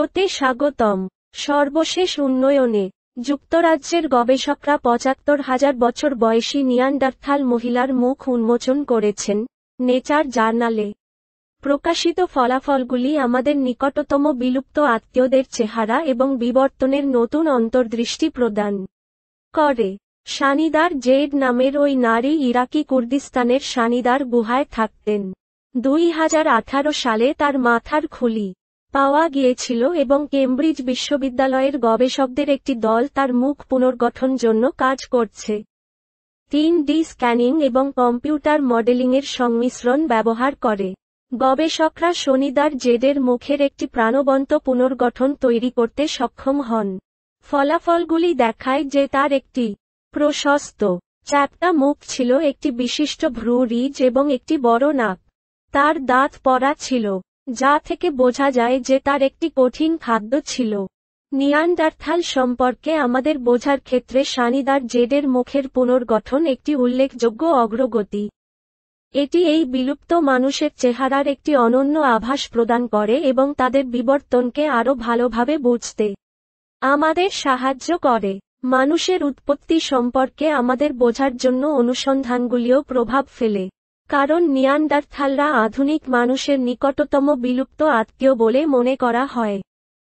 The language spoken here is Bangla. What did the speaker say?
শোতে স্বাগতম সর্বশেষ উন্নয়নে যুক্তরাজ্যের গবেষকরা পঁচাত্তর হাজার বছর বয়সী নিয়ান্ডারথাল মহিলার মুখ উন্মোচন করেছেন নেচার জার্নালে প্রকাশিত ফলাফলগুলি আমাদের নিকটতম বিলুপ্ত আত্মীয়দের চেহারা এবং বিবর্তনের নতুন অন্তর্দৃষ্টি প্রদান করে সানিদার জেড নামের ওই নারী ইরাকি কুর্দিস্তানের সানিদার গুহায় থাকতেন দুই সালে তার মাথার খুলি পাওয়া গিয়েছিল এবং কেমব্রিজ বিশ্ববিদ্যালয়ের গবেষকদের একটি দল তার মুখ পুনর্গঠন জন্য কাজ করছে তিন ডি স্ক্যানিং এবং কম্পিউটার মডেলিংয়ের সংমিশ্রণ ব্যবহার করে গবেষকরা শনিদার জেডের মুখের একটি প্রাণবন্ত পুনর্গঠন তৈরি করতে সক্ষম হন ফলাফলগুলি দেখায় যে তার একটি প্রশস্ত চ্যাপ্টা মুখ ছিল একটি বিশিষ্ট ভ্রু রিজ এবং একটি বড় নাক তার দাঁত পরা ছিল যা থেকে বোঝা যায় যে তার একটি কঠিন খাদ্য ছিল নিয়ান্ডারথাল সম্পর্কে আমাদের বোঝার ক্ষেত্রে সানিদার জেডের মুখের পুনর্গঠন একটি উল্লেখযোগ্য অগ্রগতি এটি এই বিলুপ্ত মানুষের চেহারার একটি অনন্য আভাস প্রদান করে এবং তাদের বিবর্তনকে আরও ভালোভাবে বুঝতে আমাদের সাহায্য করে মানুষের উৎপত্তি সম্পর্কে আমাদের বোঝার জন্য অনুসন্ধানগুলিও প্রভাব ফেলে কারণ নিয়ান্ডারথালরা আধুনিক মানুষের নিকটতম বিলুপ্ত আত্মীয় বলে মনে করা হয়